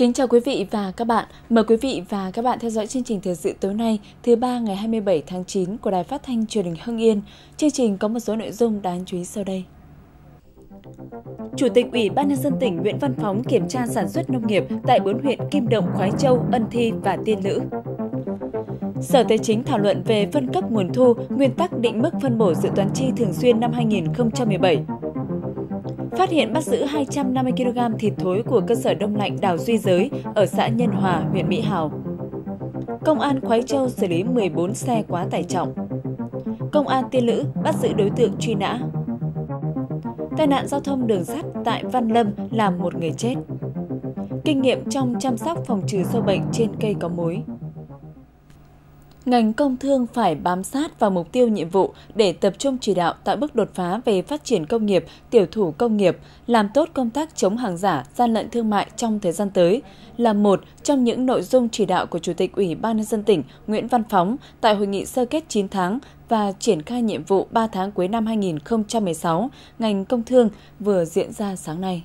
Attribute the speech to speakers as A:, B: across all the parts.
A: Kính chào quý vị và các bạn. Mời quý vị và các bạn theo dõi chương trình thời sự tối nay, thứ ba ngày 27 tháng 9 của Đài Phát thanh Truyền hình Hưng Yên. Chương trình có một số nội dung đáng chú ý sau đây. Chủ tịch Ủy ban nhân dân tỉnh Nguyễn Văn Phóng kiểm tra sản xuất nông nghiệp tại bốn huyện Kim Động, Khoái Châu, Ân Thi và Tiên Lữ. Sở Tài chính thảo luận về phân cấp nguồn thu, nguyên tắc định mức phân bổ dự toán chi thường xuyên năm 2017 phát hiện bắt giữ 250 kg thịt thối của cơ sở đông lạnh đảo Duy Giới ở xã Nhân Hòa, huyện Mỹ Hào. Công an Khói Châu xử lý 14 xe quá tải trọng. Công an Tiên Lữ bắt giữ đối tượng truy nã. Tai nạn giao thông đường sắt tại Văn Lâm làm một người chết. Kinh nghiệm trong chăm sóc phòng trừ sâu bệnh trên cây có mối ngành công thương phải bám sát vào mục tiêu nhiệm vụ để tập trung chỉ đạo tạo bước đột phá về phát triển công nghiệp, tiểu thủ công nghiệp, làm tốt công tác chống hàng giả, gian lận thương mại trong thời gian tới là một trong những nội dung chỉ đạo của Chủ tịch Ủy ban nhân dân tỉnh Nguyễn Văn Phóng tại hội nghị sơ kết 9 tháng và triển khai nhiệm vụ 3 tháng cuối năm 2016
B: ngành công thương vừa diễn ra sáng nay.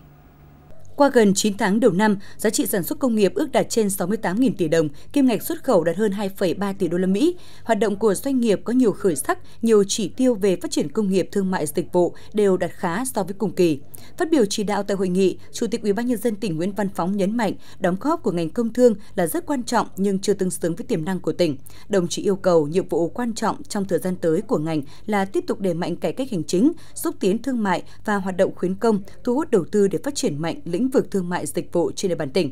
B: Qua gần 9 tháng đầu năm, giá trị sản xuất công nghiệp ước đạt trên 68.000 tỷ đồng, kim ngạch xuất khẩu đạt hơn 2,3 tỷ đô la Mỹ. Hoạt động của doanh nghiệp có nhiều khởi sắc, nhiều chỉ tiêu về phát triển công nghiệp thương mại dịch vụ đều đạt khá so với cùng kỳ. Phát biểu chỉ đạo tại hội nghị, Chủ tịch UBND tỉnh Nguyễn Văn Phóng nhấn mạnh, đóng góp của ngành công thương là rất quan trọng nhưng chưa tương xứng với tiềm năng của tỉnh. Đồng chí yêu cầu nhiệm vụ quan trọng trong thời gian tới của ngành là tiếp tục đẩy mạnh cải cách hành chính, xúc tiến thương mại và hoạt động khuyến công, thu hút đầu tư để phát triển mạnh lĩnh lĩnh vực thương mại dịch vụ trên địa bàn tỉnh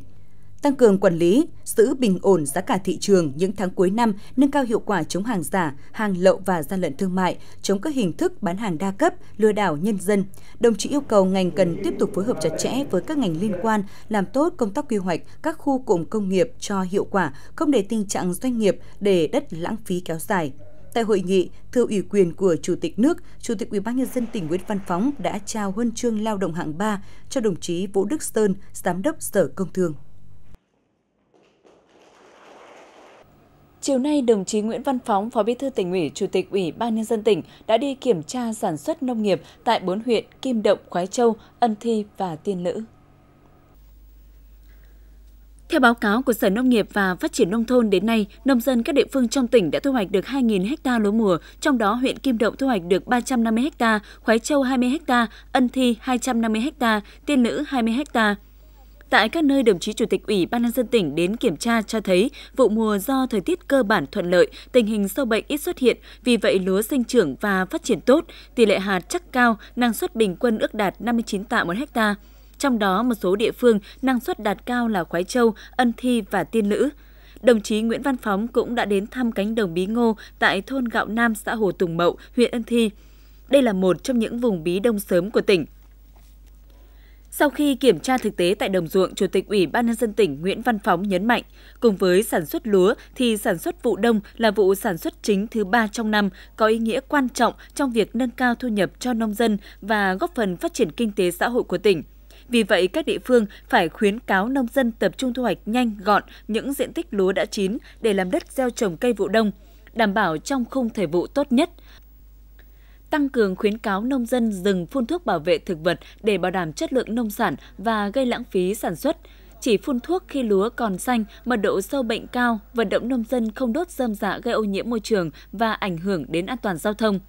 B: tăng cường quản lý, giữ bình ổn giá cả thị trường những tháng cuối năm, nâng cao hiệu quả chống hàng giả, hàng lậu và gian lận thương mại, chống các hình thức bán hàng đa cấp, lừa đảo nhân dân. Đồng chí yêu cầu ngành cần tiếp tục phối hợp chặt chẽ với các ngành liên quan, làm tốt công tác quy hoạch các khu cụm công nghiệp cho hiệu quả, không để tình trạng doanh nghiệp để đất lãng phí kéo dài. Tại hội nghị, thưa ủy quyền của Chủ tịch nước, Chủ tịch UBND tỉnh Nguyễn Văn Phóng đã trao huân chương lao động hạng 3 cho đồng chí Vũ Đức Sơn, Giám đốc Sở Công Thương. Chiều nay, đồng
A: chí Nguyễn Văn Phóng, Phó Bí thư tỉnh ủy, Chủ tịch Ủy ban nhân dân tỉnh đã đi kiểm tra sản xuất nông nghiệp tại bốn huyện Kim Động, Khói Châu, Ân Thi và Tiên Lữ. Theo báo cáo của Sở Nông nghiệp và Phát triển Nông thôn đến nay, nông dân các địa phương trong tỉnh đã thu hoạch được 2.000 ha lúa mùa, trong đó huyện Kim Động thu hoạch được 350 ha, Khói Châu 20 ha, Ân Thi 250 ha, Tiên Nữ 20 ha. Tại các nơi đồng chí Chủ tịch Ủy ban nhân dân tỉnh đến kiểm tra cho thấy vụ mùa do thời tiết cơ bản thuận lợi, tình hình sâu bệnh ít xuất hiện, vì vậy lúa sinh trưởng và phát triển tốt, tỷ lệ hạt chắc cao, năng suất bình quân ước đạt 59 tạ một hectare trong đó một số địa phương năng suất đạt cao là Khoái Châu, Ân Thi và Tiên Lữ. Đồng chí Nguyễn Văn Phóng cũng đã đến thăm cánh đồng bí ngô tại thôn Gạo Nam, xã Hồ Tùng Mậu, huyện Ân Thi. Đây là một trong những vùng bí đông sớm của tỉnh. Sau khi kiểm tra thực tế tại đồng ruộng, Chủ tịch Ủy ban nhân dân tỉnh Nguyễn Văn Phóng nhấn mạnh, cùng với sản xuất lúa thì sản xuất vụ đông là vụ sản xuất chính thứ ba trong năm, có ý nghĩa quan trọng trong việc nâng cao thu nhập cho nông dân và góp phần phát triển kinh tế xã hội của tỉnh. Vì vậy, các địa phương phải khuyến cáo nông dân tập trung thu hoạch nhanh, gọn những diện tích lúa đã chín để làm đất gieo trồng cây vụ đông, đảm bảo trong khung thời vụ tốt nhất tăng cường khuyến cáo nông dân dừng phun thuốc bảo vệ thực vật để bảo đảm chất lượng nông sản và gây lãng phí sản xuất. Chỉ phun thuốc khi lúa còn xanh, mật độ sâu bệnh cao, vận động nông dân không đốt rơm rạ dạ gây ô nhiễm môi trường và ảnh hưởng đến an toàn giao thông.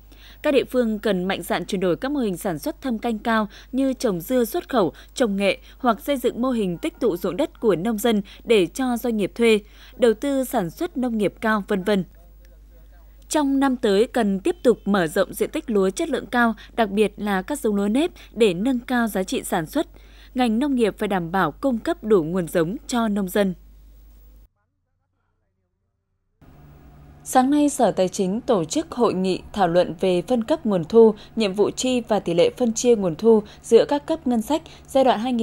A: Các địa phương cần mạnh dạn chuyển đổi các mô hình sản xuất thâm canh cao như trồng dưa xuất khẩu, trồng nghệ hoặc xây dựng mô hình tích tụ ruộng đất của nông dân để cho doanh nghiệp thuê, đầu tư sản xuất nông nghiệp cao vân vân. Trong năm tới cần tiếp tục mở rộng diện tích lúa chất lượng cao, đặc biệt là các giống lúa nếp để nâng cao giá trị sản xuất. Ngành nông nghiệp phải đảm bảo cung cấp đủ nguồn giống cho nông dân. Sáng nay, Sở Tài chính tổ chức hội nghị thảo luận về phân cấp nguồn thu, nhiệm vụ chi và tỷ lệ phân chia nguồn thu giữa các cấp ngân sách giai đoạn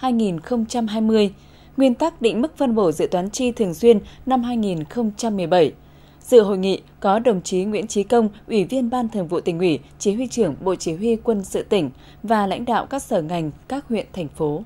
A: 2017-2020, nguyên tắc định mức phân bổ dự toán chi thường xuyên năm 2017. Dự hội nghị có đồng chí Nguyễn Chí Công, Ủy viên Ban Thường vụ tỉnh ủy, Chỉ huy trưởng Bộ
B: Chỉ huy Quân sự tỉnh và lãnh đạo các sở ngành, các huyện, thành phố.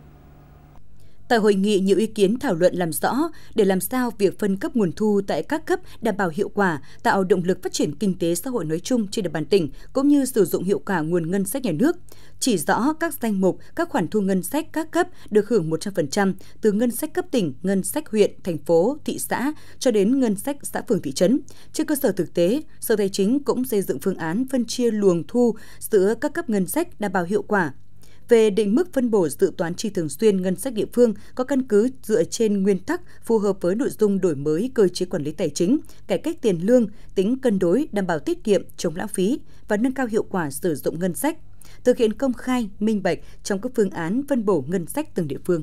B: Tại hội nghị, nhiều ý kiến thảo luận làm rõ để làm sao việc phân cấp nguồn thu tại các cấp đảm bảo hiệu quả, tạo động lực phát triển kinh tế xã hội nói chung trên địa bàn tỉnh, cũng như sử dụng hiệu quả nguồn ngân sách nhà nước. Chỉ rõ các danh mục, các khoản thu ngân sách các cấp được hưởng 100% từ ngân sách cấp tỉnh, ngân sách huyện, thành phố, thị xã cho đến ngân sách xã phường thị trấn. Trên cơ sở thực tế, Sở Tài chính cũng xây dựng phương án phân chia luồng thu giữa các cấp ngân sách đảm bảo hiệu quả về định mức phân bổ dự toán chi thường xuyên ngân sách địa phương có căn cứ dựa trên nguyên tắc phù hợp với nội dung đổi mới cơ chế quản lý tài chính, cải cách tiền lương, tính cân đối, đảm bảo tiết kiệm, chống lãng phí và nâng cao hiệu quả sử dụng ngân sách, thực hiện công khai, minh bạch trong các phương án phân bổ ngân sách từng địa phương.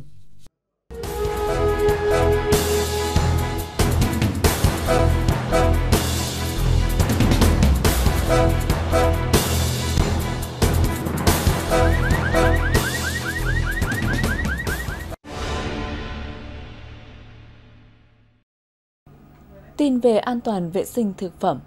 B: Thank you Tin về an toàn vệ sinh thực phẩm.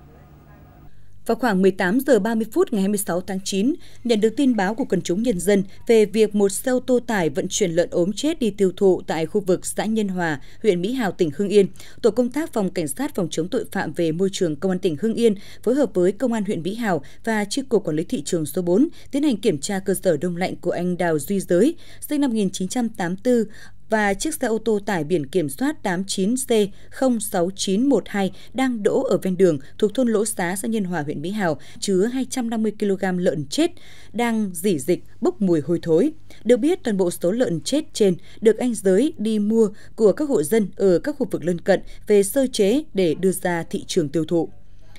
B: Vào khoảng 18 giờ 30 phút ngày 26 tháng 9, nhận được tin báo của quần chúng nhân dân về việc một xe ô tô tải vận chuyển lợn ốm chết đi tiêu thụ tại khu vực xã Nhân Hòa, huyện Mỹ Hào, tỉnh Hưng Yên. Tổ công tác phòng cảnh sát phòng chống tội phạm về môi trường công an tỉnh Hưng Yên phối hợp với công an huyện Mỹ Hào và chi cục quản lý thị trường số 4 tiến hành kiểm tra cơ sở đông lạnh của anh Đào Duy Giới, sinh năm 1984 và chiếc xe ô tô tải biển kiểm soát 89C06912 đang đỗ ở ven đường thuộc thôn Lỗ Xá, xã Nhân Hòa, huyện Mỹ Hào, chứa 250 kg lợn chết, đang dỉ dịch, bốc mùi hôi thối. Được biết, toàn bộ số lợn chết trên được anh Giới đi mua của các hộ dân ở các khu vực lân cận về sơ chế để đưa ra thị trường tiêu thụ.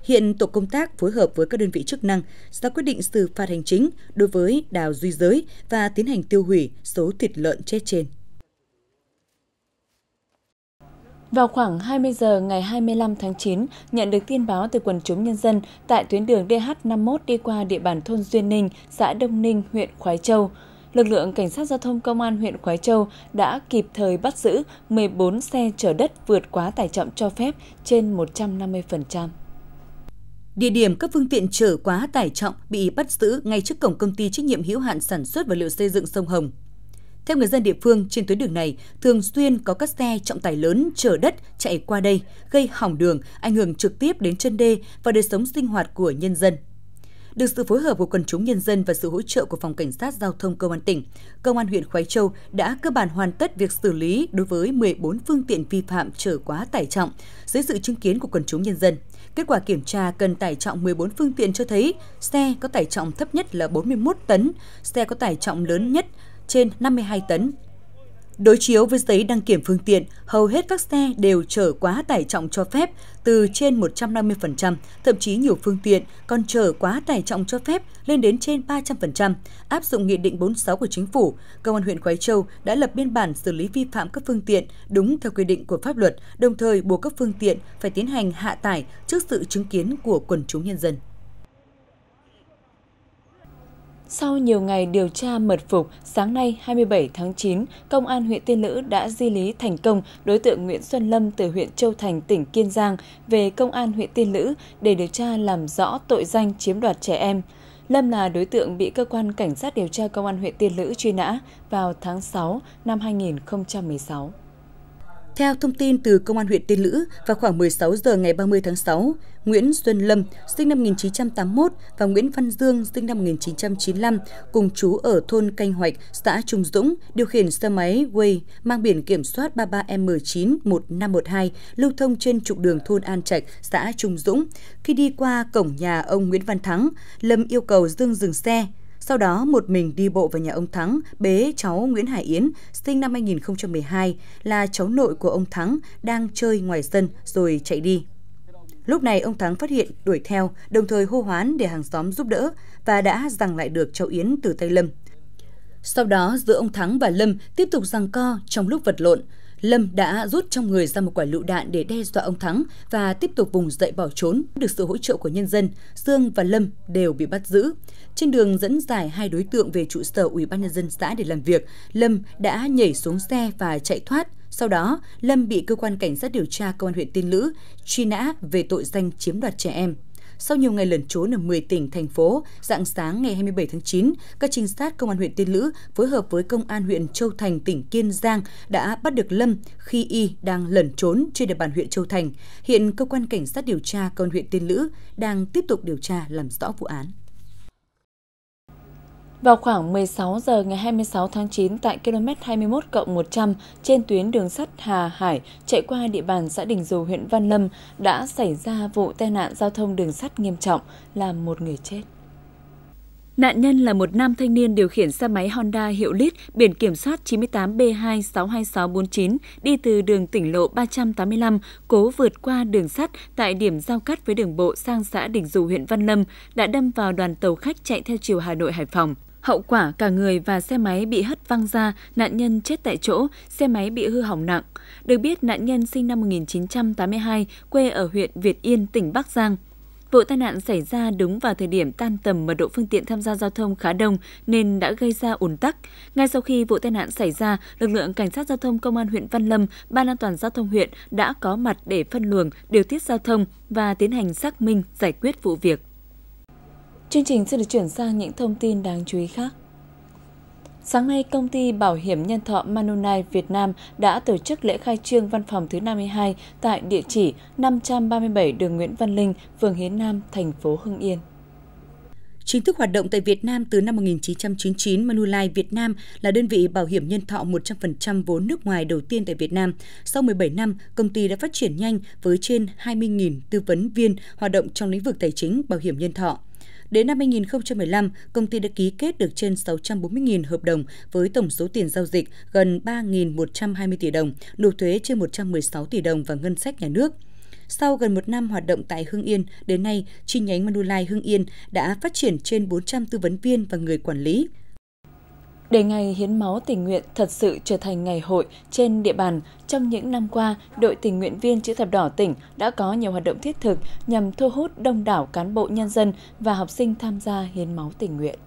B: Hiện tổ công tác phối hợp với các đơn vị chức năng ra quyết định xử phạt hành chính đối với Đào Duy Giới và tiến hành tiêu hủy số thịt lợn chết trên.
A: Vào khoảng 20 giờ ngày 25 tháng 9, nhận được tin báo từ quần chúng nhân dân tại tuyến đường DH51 đi qua địa bàn thôn Duyên Ninh, xã Đông Ninh, huyện Khói Châu. Lực lượng Cảnh sát Giao thông Công an huyện Khói Châu đã kịp thời bắt giữ 14 xe chở đất vượt quá tải trọng cho phép trên 150%.
B: Địa điểm các phương tiện chở quá tải trọng bị bắt giữ ngay trước cổng công ty trách nhiệm hữu hạn sản xuất và liệu xây dựng sông Hồng, theo người dân địa phương, trên tuyến đường này thường xuyên có các xe trọng tải lớn chở đất chạy qua đây, gây hỏng đường, ảnh hưởng trực tiếp đến chân đê và đời sống sinh hoạt của nhân dân. Được sự phối hợp của quần chúng nhân dân và sự hỗ trợ của Phòng Cảnh sát Giao thông Công an tỉnh, Công an huyện Khói Châu đã cơ bản hoàn tất việc xử lý đối với 14 phương tiện vi phạm trở quá tải trọng dưới sự chứng kiến của quần chúng nhân dân. Kết quả kiểm tra cần tải trọng 14 phương tiện cho thấy xe có tải trọng thấp nhất là 41 tấn, xe có tải trọng lớn nhất trên 52 tấn. Đối chiếu với giấy đăng kiểm phương tiện, hầu hết các xe đều chở quá tải trọng cho phép từ trên 150%, thậm chí nhiều phương tiện còn chở quá tải trọng cho phép lên đến trên 300%. Áp dụng Nghị định 46 của Chính phủ, Công an huyện Khói Châu đã lập biên bản xử lý vi phạm các phương tiện đúng theo quy định của pháp luật, đồng thời buộc các phương tiện phải tiến hành hạ tải trước sự chứng kiến của quần chúng nhân dân.
A: Sau nhiều ngày điều tra mật phục, sáng nay 27 tháng 9, Công an huyện Tiên Lữ đã di lý thành công đối tượng Nguyễn Xuân Lâm từ huyện Châu Thành, tỉnh Kiên Giang về Công an huyện Tiên Lữ để điều tra làm rõ tội danh chiếm đoạt trẻ em. Lâm là đối tượng bị cơ quan cảnh sát điều tra công an huyện Tiên Lữ truy nã vào tháng 6 năm 2016.
B: Theo thông tin từ Công an huyện Tiên Lữ, vào khoảng 16 giờ ngày 30 tháng 6, Nguyễn Xuân Lâm, sinh năm 1981 và Nguyễn Văn Dương, sinh năm 1995, cùng chú ở thôn Canh Hoạch, xã Trung Dũng, điều khiển xe máy Way mang biển kiểm soát 33M91512 lưu thông trên trục đường thôn An Trạch, xã Trung Dũng. Khi đi qua cổng nhà ông Nguyễn Văn Thắng, Lâm yêu cầu Dương dừng xe. Sau đó, một mình đi bộ vào nhà ông Thắng, bế cháu Nguyễn Hải Yến, sinh năm 2012, là cháu nội của ông Thắng, đang chơi ngoài sân rồi chạy đi. Lúc này ông Thắng phát hiện đuổi theo, đồng thời hô hoán để hàng xóm giúp đỡ và đã giằng lại được cháu Yến từ tay Lâm. Sau đó giữa ông Thắng và Lâm tiếp tục giằng co trong lúc vật lộn. Lâm đã rút trong người ra một quả lựu đạn để đe dọa ông Thắng và tiếp tục vùng dậy bỏ trốn. Được sự hỗ trợ của nhân dân, Dương và Lâm đều bị bắt giữ. Trên đường dẫn giải hai đối tượng về trụ sở Ủy ban nhân dân xã để làm việc, Lâm đã nhảy xuống xe và chạy thoát. Sau đó, Lâm bị cơ quan cảnh sát điều tra công an huyện Tiên Lữ truy nã về tội danh chiếm đoạt trẻ em. Sau nhiều ngày lẩn trốn ở 10 tỉnh, thành phố, dạng sáng ngày 27 tháng 9, các trinh sát Công an huyện Tiên Lữ phối hợp với Công an huyện Châu Thành, tỉnh Kiên Giang đã bắt được Lâm khi y đang lẩn trốn trên địa bàn huyện Châu Thành. Hiện cơ quan cảnh sát điều tra Công an huyện Tiên Lữ đang tiếp tục điều tra làm rõ vụ án. Vào
A: khoảng 16 giờ ngày 26 tháng 9 tại km 21 cộng 100 trên tuyến đường sắt Hà Hải chạy qua địa bàn xã Đình Dù huyện Văn Lâm đã xảy ra vụ tai nạn giao thông đường sắt nghiêm trọng làm một người chết. Nạn nhân là một nam thanh niên điều khiển xe máy Honda hiệu lít biển kiểm soát 98B26249 đi từ đường tỉnh lộ 385 cố vượt qua đường sắt tại điểm giao cắt với đường bộ sang xã Đình Dù huyện Văn Lâm đã đâm vào đoàn tàu khách chạy theo chiều Hà Nội Hải Phòng. Hậu quả cả người và xe máy bị hất văng ra, nạn nhân chết tại chỗ, xe máy bị hư hỏng nặng. Được biết nạn nhân sinh năm 1982, quê ở huyện Việt Yên, tỉnh Bắc Giang. Vụ tai nạn xảy ra đúng vào thời điểm tan tầm mật độ phương tiện tham gia giao thông khá đông nên đã gây ra ủn tắc. Ngay sau khi vụ tai nạn xảy ra, lực lượng cảnh sát giao thông công an huyện Văn Lâm, ban an toàn giao thông huyện đã có mặt để phân luồng, điều tiết giao thông và tiến hành xác minh giải quyết vụ việc. Chương trình sẽ được chuyển sang những thông tin đáng chú ý khác. Sáng nay, công ty bảo hiểm nhân thọ Manonai Việt Nam đã tổ chức lễ khai trương văn phòng thứ 52 tại địa chỉ 537 đường
B: Nguyễn Văn Linh, phường Hiến Nam, thành phố Hưng Yên. Chính thức hoạt động tại Việt Nam từ năm 1999, Manulife Việt Nam là đơn vị bảo hiểm nhân thọ 100% vốn nước ngoài đầu tiên tại Việt Nam. Sau 17 năm, công ty đã phát triển nhanh với trên 20.000 tư vấn viên hoạt động trong lĩnh vực tài chính, bảo hiểm nhân thọ. Đến năm 2015, công ty đã ký kết được trên 640.000 hợp đồng với tổng số tiền giao dịch gần 3.120 tỷ đồng, nộp thuế trên 116 tỷ đồng vào ngân sách nhà nước. Sau gần một năm hoạt động tại Hưng Yên, đến nay, chi nhánh Manulife Hưng Yên đã phát triển trên 400 tư vấn viên và người quản lý. Để ngày hiến máu tình nguyện thật sự trở thành ngày hội
A: trên địa bàn, trong những năm qua, đội tình nguyện viên chữ thập đỏ tỉnh đã có nhiều hoạt động thiết thực nhằm thu hút đông đảo cán bộ nhân dân và học sinh tham gia hiến máu tình nguyện.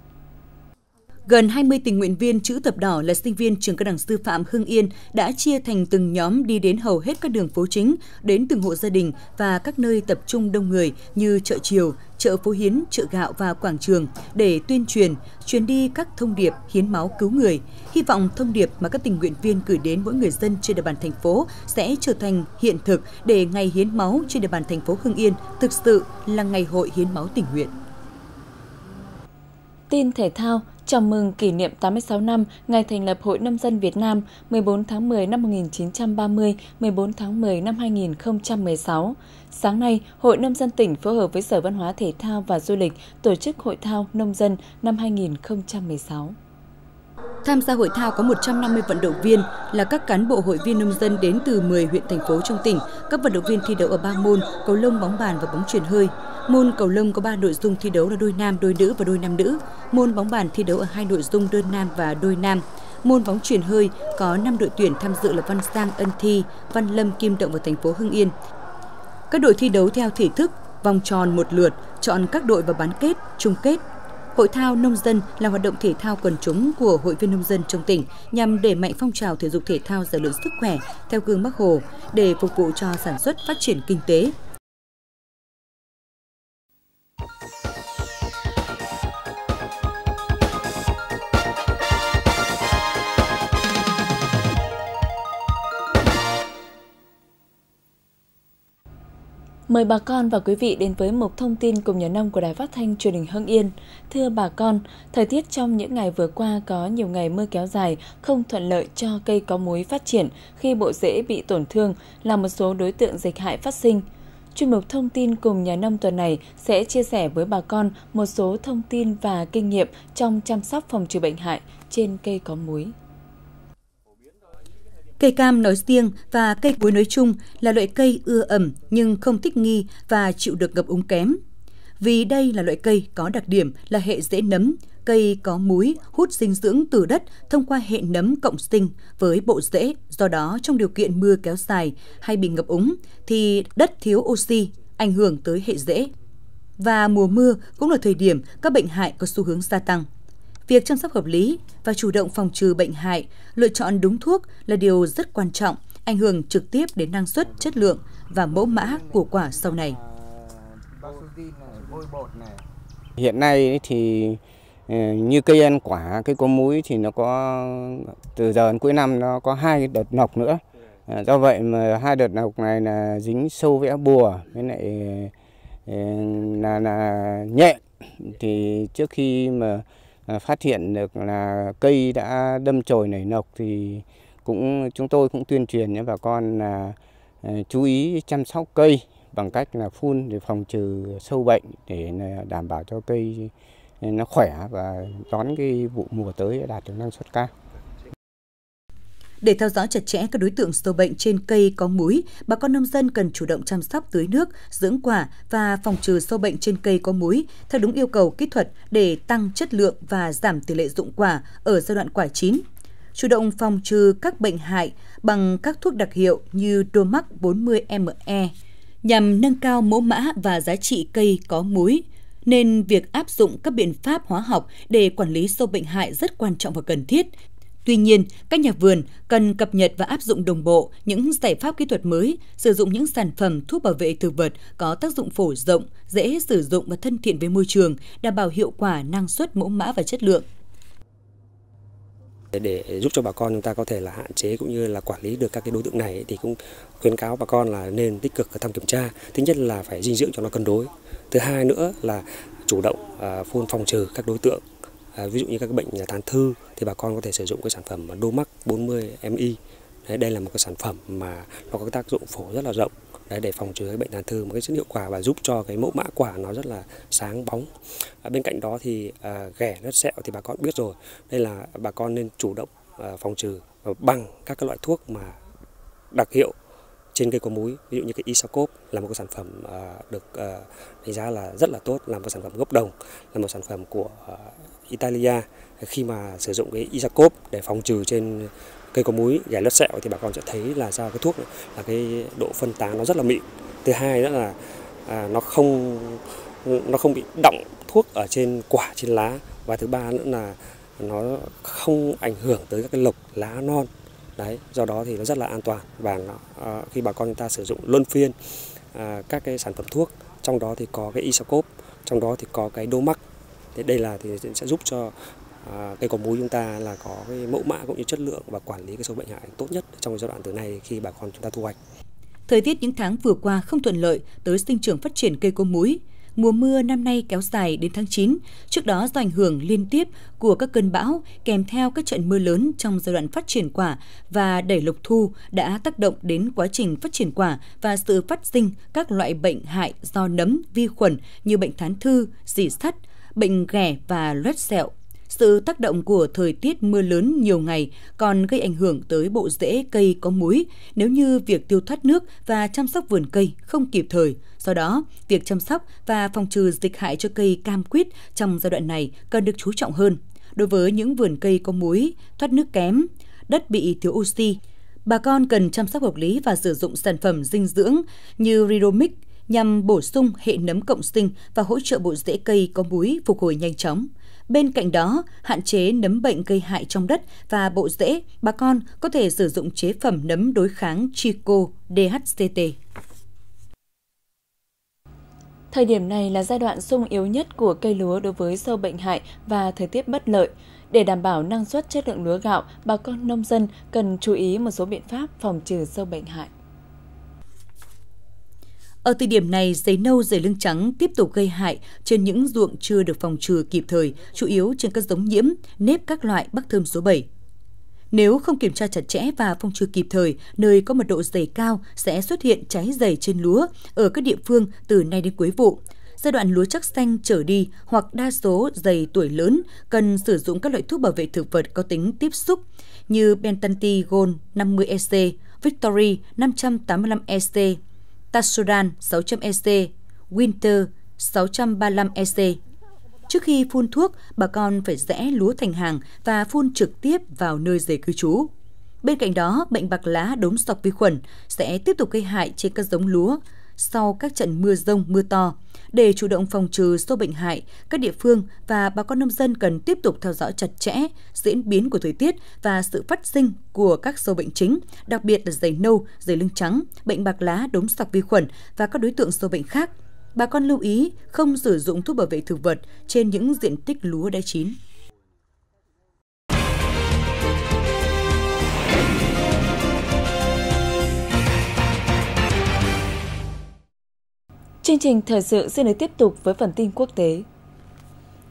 B: Gần 20 tình nguyện viên chữ thập đỏ là sinh viên trường cao đẳng sư phạm Hưng Yên đã chia thành từng nhóm đi đến hầu hết các đường phố chính, đến từng hộ gia đình và các nơi tập trung đông người như chợ chiều, chợ phố Hiến, chợ gạo và quảng trường để tuyên truyền, truyền đi các thông điệp hiến máu cứu người. Hy vọng thông điệp mà các tình nguyện viên gửi đến mỗi người dân trên địa bàn thành phố sẽ trở thành hiện thực để ngày hiến máu trên địa bàn thành phố Hưng Yên thực sự là ngày hội hiến máu tình nguyện.
A: Tin thể thao, chào mừng kỷ niệm 86 năm ngày thành lập Hội Nông dân Việt Nam 14 tháng 10 năm 1930, 14 tháng 10 năm 2016. Sáng nay, Hội Nông dân tỉnh phối hợp với Sở Văn hóa Thể thao và Du lịch tổ chức Hội thao Nông dân năm
B: 2016. Tham gia hội thao có 150 vận động viên là các cán bộ hội viên nông dân đến từ 10 huyện thành phố trong tỉnh, các vận động viên thi đấu ở ba môn cầu lông, bóng bàn và bóng truyền hơi. Môn cầu lông có 3 nội dung thi đấu là đôi nam, đôi nữ và đôi nam nữ. Môn bóng bàn thi đấu ở hai nội dung đơn nam và đôi nam. Môn bóng chuyền hơi có 5 đội tuyển tham dự là Văn Giang, Ân Thi, Văn Lâm, Kim Động và thành phố Hưng Yên. Các đội thi đấu theo thể thức vòng tròn một lượt, chọn các đội vào bán kết, chung kết. Hội thao nông dân là hoạt động thể thao quần chúng của hội viên nông dân trong tỉnh nhằm đẩy mạnh phong trào thể dục thể thao rèn luyện sức khỏe theo gương Bắc Hồ để phục vụ cho sản xuất phát triển kinh tế,
A: Mời bà con và quý vị đến với mục thông tin cùng nhà nông của Đài Phát thanh Truyền hình Hưng Yên. Thưa bà con, thời tiết trong những ngày vừa qua có nhiều ngày mưa kéo dài không thuận lợi cho cây có múi phát triển khi bộ rễ bị tổn thương là một số đối tượng dịch hại phát sinh. Chuyên mục thông tin cùng nhà nông tuần này sẽ chia sẻ với bà con một số thông tin và kinh nghiệm trong chăm sóc phòng trừ bệnh hại trên cây có múi.
B: Cây cam nói riêng và cây cối nói chung là loại cây ưa ẩm nhưng không thích nghi và chịu được ngập úng kém. Vì đây là loại cây có đặc điểm là hệ dễ nấm, cây có múi hút dinh dưỡng từ đất thông qua hệ nấm cộng sinh với bộ rễ, do đó trong điều kiện mưa kéo dài hay bị ngập úng thì đất thiếu oxy, ảnh hưởng tới hệ rễ. Và mùa mưa cũng là thời điểm các bệnh hại có xu hướng gia tăng. Việc chăm sóc hợp lý và chủ động phòng trừ bệnh hại, lựa chọn đúng thuốc là điều rất quan trọng, ảnh hưởng trực tiếp đến năng suất, chất lượng và mẫu mã của quả sau này.
C: Hiện nay thì ờ, như cây ăn quả, cây có múi thì nó có từ giờ đến cuối năm nó có hai đợt nọc nữa. Ờ, do vậy mà hai đợt nọc này là dính sâu vẽ bùa với lại ờ, là là nhện thì trước khi mà Ờ, phát hiện được là cây đã đâm chồi nảy nọc thì cũng chúng tôi cũng tuyên truyền cho bà con là ờ, chú ý chăm sóc cây bằng cách là phun để phòng trừ sâu bệnh để đảm bảo cho cây ờ, nó khỏe và đón cái vụ mùa tới đạt được năng suất cao.
B: Để theo dõi chặt chẽ các đối tượng sâu bệnh trên cây có múi, bà con nông dân cần chủ động chăm sóc tưới nước, dưỡng quả và phòng trừ sâu bệnh trên cây có múi theo đúng yêu cầu kỹ thuật để tăng chất lượng và giảm tỷ lệ dụng quả ở giai đoạn quả chín. Chủ động phòng trừ các bệnh hại bằng các thuốc đặc hiệu như Domac 40ME nhằm nâng cao mẫu mã và giá trị cây có múi nên việc áp dụng các biện pháp hóa học để quản lý sâu bệnh hại rất quan trọng và cần thiết Tuy nhiên, các nhà vườn cần cập nhật và áp dụng đồng bộ những giải pháp kỹ thuật mới, sử dụng những sản phẩm thuốc bảo vệ thực vật có tác dụng phổ rộng, dễ sử dụng và thân thiện với môi trường, đảm bảo hiệu quả, năng suất, mẫu mã và chất
C: lượng để giúp cho bà con chúng ta có thể là hạn chế cũng như là quản lý được các cái đối tượng này thì cũng khuyến cáo bà con là nên tích cực thăm kiểm tra thứ nhất là phải dinh dưỡng cho nó cân đối thứ hai nữa là chủ động à, phun phòng trừ các đối tượng À, ví dụ như các bệnh nhà tàn thư thì bà con có thể sử dụng cái sản phẩm Domac 40 MI đấy, đây là một cái sản phẩm mà nó có tác dụng phổ rất là rộng đấy để phòng trừ cái bệnh tàn thư một cái rất hiệu quả và giúp cho cái mẫu mã quả nó rất là sáng bóng à, bên cạnh đó thì à, ghẻ nứt sẹo thì bà con biết rồi đây là bà con nên chủ động à, phòng trừ bằng các cái loại thuốc mà đặc hiệu trên cây có múi ví dụ như cái isacop là một cái sản phẩm à, được à, đánh giá là rất là tốt là một sản phẩm gốc đồng là một sản phẩm của à, Italia khi mà sử dụng cái isacop để phòng trừ trên cây có múi ghẻ lất sẹo thì bà con sẽ thấy là do cái thuốc này, là cái độ phân tán nó rất là mịn thứ hai nữa là à, nó không nó không bị động thuốc ở trên quả trên lá và thứ ba nữa là nó không ảnh hưởng tới các cái lộc lá non đấy do đó thì nó rất là an toàn và nó, à, khi bà con chúng ta sử dụng luân phiên à, các cái sản phẩm thuốc trong đó thì có cái isocop trong đó thì có cái đô mắc thì đây là thì sẽ giúp cho à, cây cỏ muối chúng ta là có cái mẫu mã cũng như chất lượng và quản lý cái số bệnh hại tốt nhất trong giai đoạn từ nay khi bà con chúng ta thu hoạch
B: Thời tiết những tháng vừa qua không thuận lợi tới sinh trưởng phát triển cây cố muối mùa mưa năm nay kéo dài đến tháng 9, trước đó do ảnh hưởng liên tiếp của các cơn bão kèm theo các trận mưa lớn trong giai đoạn phát triển quả và đẩy lục thu đã tác động đến quá trình phát triển quả và sự phát sinh các loại bệnh hại do nấm vi khuẩn như bệnh thán thư, dị sắt, bệnh ghẻ và loét sẹo sự tác động của thời tiết mưa lớn nhiều ngày còn gây ảnh hưởng tới bộ rễ cây có muối. nếu như việc tiêu thoát nước và chăm sóc vườn cây không kịp thời. Do đó, việc chăm sóc và phòng trừ dịch hại cho cây cam quýt trong giai đoạn này cần được chú trọng hơn. Đối với những vườn cây có muối, thoát nước kém, đất bị thiếu oxy, bà con cần chăm sóc hợp lý và sử dụng sản phẩm dinh dưỡng như Ridomix nhằm bổ sung hệ nấm cộng sinh và hỗ trợ bộ rễ cây có muối phục hồi nhanh chóng. Bên cạnh đó, hạn chế nấm bệnh gây hại trong đất và bộ rễ, bà con có thể sử dụng chế phẩm nấm đối kháng Chico DHCT.
A: Thời điểm này là giai đoạn sung yếu nhất của cây lúa đối với sâu bệnh hại và thời tiết bất lợi. Để đảm bảo năng suất chất lượng lúa gạo, bà con nông dân cần chú ý một số biện pháp phòng trừ sâu bệnh hại.
B: Ở thời điểm này, giấy nâu dày lưng trắng tiếp tục gây hại trên những ruộng chưa được phòng trừ kịp thời, chủ yếu trên các giống nhiễm, nếp các loại bắc thơm số 7. Nếu không kiểm tra chặt chẽ và phòng trừ kịp thời, nơi có mật độ dày cao sẽ xuất hiện cháy dày trên lúa ở các địa phương từ nay đến cuối vụ. Giai đoạn lúa chắc xanh trở đi hoặc đa số dày tuổi lớn cần sử dụng các loại thuốc bảo vệ thực vật có tính tiếp xúc như Bentanti 50EC, Victory 585EC, Tatsudan 600EC, Winter 635EC. Trước khi phun thuốc, bà con phải rẽ lúa thành hàng và phun trực tiếp vào nơi dề cư trú. Bên cạnh đó, bệnh bạc lá đốm sọc vi khuẩn sẽ tiếp tục gây hại trên các giống lúa, sau các trận mưa rông, mưa to. Để chủ động phòng trừ sâu bệnh hại, các địa phương và bà con nông dân cần tiếp tục theo dõi chặt chẽ diễn biến của thời tiết và sự phát sinh của các sâu bệnh chính, đặc biệt là dày nâu, dày lưng trắng, bệnh bạc lá, đốm sọc vi khuẩn và các đối tượng sâu bệnh khác. Bà con lưu ý không sử dụng thuốc bảo vệ thực vật trên những diện tích lúa đã chín.
A: Chương trình thời sự sẽ được tiếp tục với phần tin quốc tế.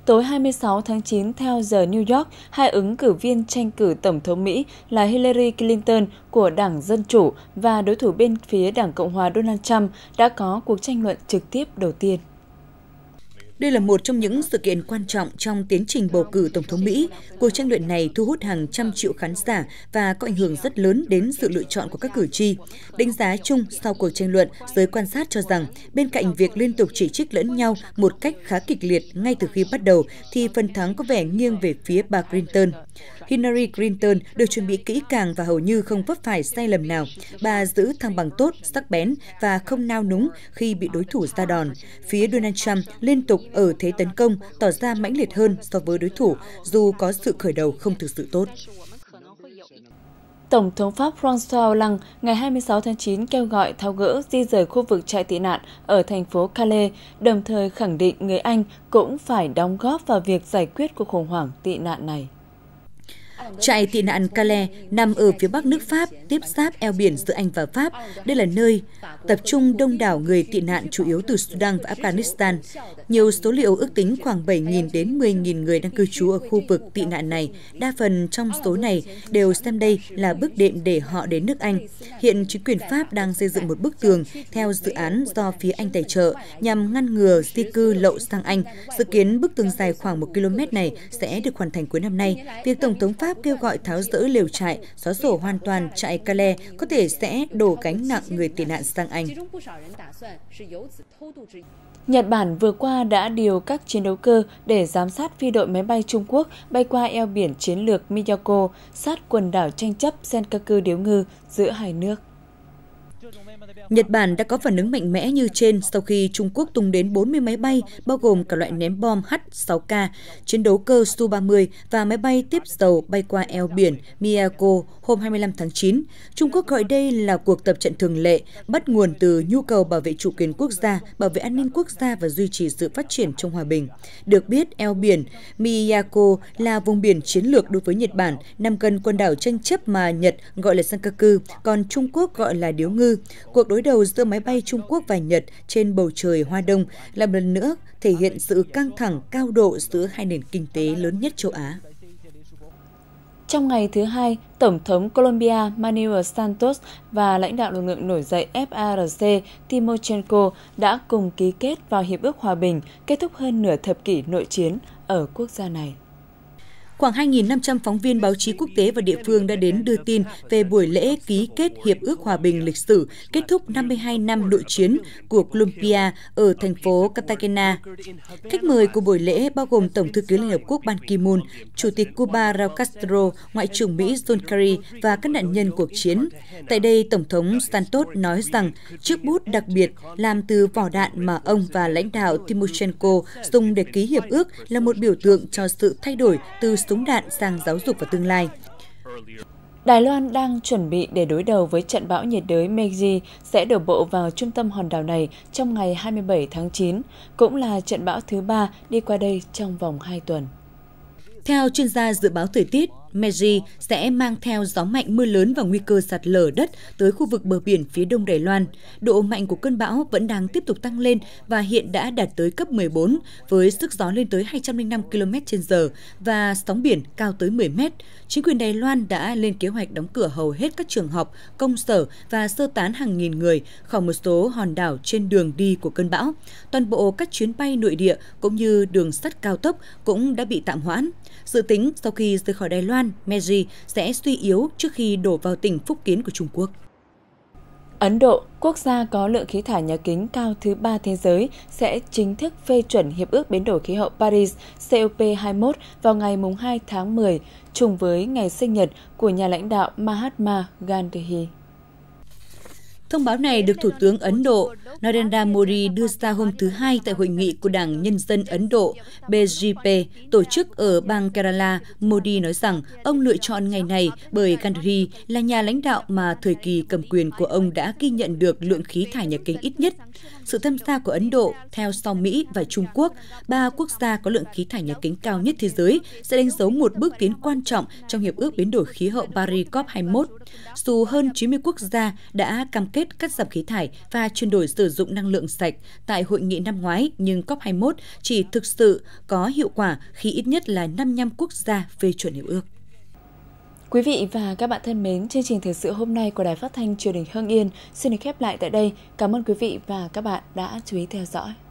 A: Tối 26 tháng 9 theo giờ New York, hai ứng cử viên tranh cử Tổng thống Mỹ là Hillary Clinton của Đảng Dân Chủ và đối thủ bên phía Đảng Cộng hòa Donald Trump đã có cuộc tranh luận trực tiếp
B: đầu tiên. Đây là một trong những sự kiện quan trọng trong tiến trình bầu cử Tổng thống Mỹ. Cuộc tranh luận này thu hút hàng trăm triệu khán giả và có ảnh hưởng rất lớn đến sự lựa chọn của các cử tri. Đánh giá chung sau cuộc tranh luận, giới quan sát cho rằng bên cạnh việc liên tục chỉ trích lẫn nhau một cách khá kịch liệt ngay từ khi bắt đầu thì phần thắng có vẻ nghiêng về phía bà Clinton. Hillary Clinton được chuẩn bị kỹ càng và hầu như không vấp phải sai lầm nào. Bà giữ thăng bằng tốt, sắc bén và không nao núng khi bị đối thủ ra đòn. Phía Donald Trump liên tục ở thế tấn công, tỏ ra mãnh liệt hơn so với đối thủ, dù có sự khởi đầu không thực sự tốt. Tổng thống Pháp François
A: Hollande ngày 26 tháng 9 kêu gọi tháo gỡ di rời khu vực trại tị nạn ở thành phố Calais, đồng thời khẳng định người Anh cũng phải đóng góp vào việc giải quyết cuộc khủng hoảng tị
B: nạn này. Trại tị nạn Calais nằm ở phía bắc nước Pháp, tiếp giáp eo biển giữa Anh và Pháp. Đây là nơi tập trung đông đảo người tị nạn chủ yếu từ Sudan và Afghanistan. Nhiều số liệu ước tính khoảng 7.000 đến 10.000 người đang cư trú ở khu vực tị nạn này. Đa phần trong số này đều xem đây là bước đệm để họ đến nước Anh. Hiện chính quyền Pháp đang xây dựng một bức tường theo dự án do phía Anh tài trợ nhằm ngăn ngừa di cư lậu sang Anh. Dự kiến bức tường dài khoảng 1 km này sẽ được hoàn thành cuối năm nay. Việc Tổng thống Pháp Pháp kêu gọi tháo rỡ liều trại, xóa sổ hoàn toàn trại Calais có thể sẽ đổ gánh nặng người tị nạn sang Anh.
A: Nhật Bản vừa qua đã điều các chiến đấu cơ để giám sát phi đội máy bay Trung Quốc bay qua eo biển chiến lược Miyako sát quần đảo tranh chấp Senkaku điếu ngư giữa
B: hai nước. Nhật Bản đã có phản ứng mạnh mẽ như trên sau khi Trung Quốc tung đến 40 máy bay, bao gồm cả loại ném bom H-6K, chiến đấu cơ Su-30 và máy bay tiếp dầu bay qua eo biển Miyako hôm 25 tháng 9. Trung Quốc gọi đây là cuộc tập trận thường lệ, bắt nguồn từ nhu cầu bảo vệ chủ quyền quốc gia, bảo vệ an ninh quốc gia và duy trì sự phát triển trong hòa bình. Được biết, eo biển Miyako là vùng biển chiến lược đối với Nhật Bản, nằm gần quần đảo tranh chấp mà Nhật gọi là Senkaku, còn Trung Quốc gọi là Điếu Ngư. Cuộc đối đối đầu giữa máy bay Trung Quốc và Nhật trên bầu trời Hoa Đông là một lần nữa thể hiện sự căng thẳng cao độ giữa hai nền kinh tế lớn nhất châu Á.
A: Trong ngày thứ hai, Tổng thống Colombia Manuel Santos và lãnh đạo lực lượng nổi dậy FARC Timochenko đã cùng ký kết vào Hiệp ước Hòa bình kết thúc hơn nửa thập kỷ nội chiến ở quốc gia này.
B: Khoảng 2.500 phóng viên báo chí quốc tế và địa phương đã đến đưa tin về buổi lễ ký kết Hiệp ước Hòa bình lịch sử kết thúc 52 năm nội chiến của Colombia ở thành phố Cartagena. Khách mời của buổi lễ bao gồm Tổng thư ký Liên Hợp Quốc Ban Ki-moon, Chủ tịch Cuba Raúl Castro, Ngoại trưởng Mỹ John Kerry và các nạn nhân cuộc chiến. Tại đây, Tổng thống Santos nói rằng chiếc bút đặc biệt làm từ vỏ đạn mà ông và lãnh đạo Timoshenko dùng để ký hiệp ước là một biểu tượng cho sự thay đổi từ súng đạn sang giáo dục và tương lai. Đài Loan đang chuẩn bị để đối đầu với
A: trận bão nhiệt đới Meiji sẽ đổ bộ vào trung tâm hòn đảo này trong ngày 27 tháng 9, cũng là trận bão thứ ba đi qua đây trong vòng 2 tuần. Theo chuyên
B: gia dự báo thời tiết, Meji sẽ mang theo gió mạnh mưa lớn và nguy cơ sạt lở đất tới khu vực bờ biển phía đông Đài Loan. Độ mạnh của cơn bão vẫn đang tiếp tục tăng lên và hiện đã đạt tới cấp 14 với sức gió lên tới 205 km h và sóng biển cao tới 10 m. Chính quyền Đài Loan đã lên kế hoạch đóng cửa hầu hết các trường học, công sở và sơ tán hàng nghìn người khỏi một số hòn đảo trên đường đi của cơn bão. Toàn bộ các chuyến bay nội địa cũng như đường sắt cao tốc cũng đã bị tạm hoãn. Dự tính sau khi rời khỏi Đài Loan, Gan, Meji sẽ suy yếu trước khi đổ vào tỉnh Phúc Kiến của Trung Quốc.
A: Ấn Độ, quốc gia có lượng khí thải nhà kính cao thứ ba thế giới, sẽ chính thức phê chuẩn Hiệp ước Biến đổi Khí hậu Paris COP21 vào ngày 2 tháng 10, trùng với ngày sinh nhật của nhà lãnh đạo Mahatma Gandhi.
B: Thông báo này được Thủ tướng Ấn Độ Narendra Modi đưa ra hôm thứ Hai tại hội nghị của Đảng Nhân dân Ấn Độ BJP tổ chức ở bang Kerala. Modi nói rằng ông lựa chọn ngày này bởi Gandhi là nhà lãnh đạo mà thời kỳ cầm quyền của ông đã ghi nhận được lượng khí thải nhà kính ít nhất. Sự tham gia của Ấn Độ theo sau Mỹ và Trung Quốc, ba quốc gia có lượng khí thải nhà kính cao nhất thế giới sẽ đánh dấu một bước tiến quan trọng trong Hiệp ước Biến đổi Khí hậu Paris COP21. Dù hơn 90 quốc gia đã cam kết kết cắt giảm khí thải và chuyển đổi sử dụng năng lượng sạch tại hội nghị năm ngoái, nhưng COP21 chỉ thực sự có hiệu quả khi ít nhất là 55 quốc gia phê chuẩn hiệp ước.
A: Quý vị và các bạn thân mến, chương trình thời sự hôm nay của Đài Phát thanh Truyền hình Hưng Yên xin được khép lại tại đây. Cảm ơn quý vị và các bạn đã chú ý theo dõi.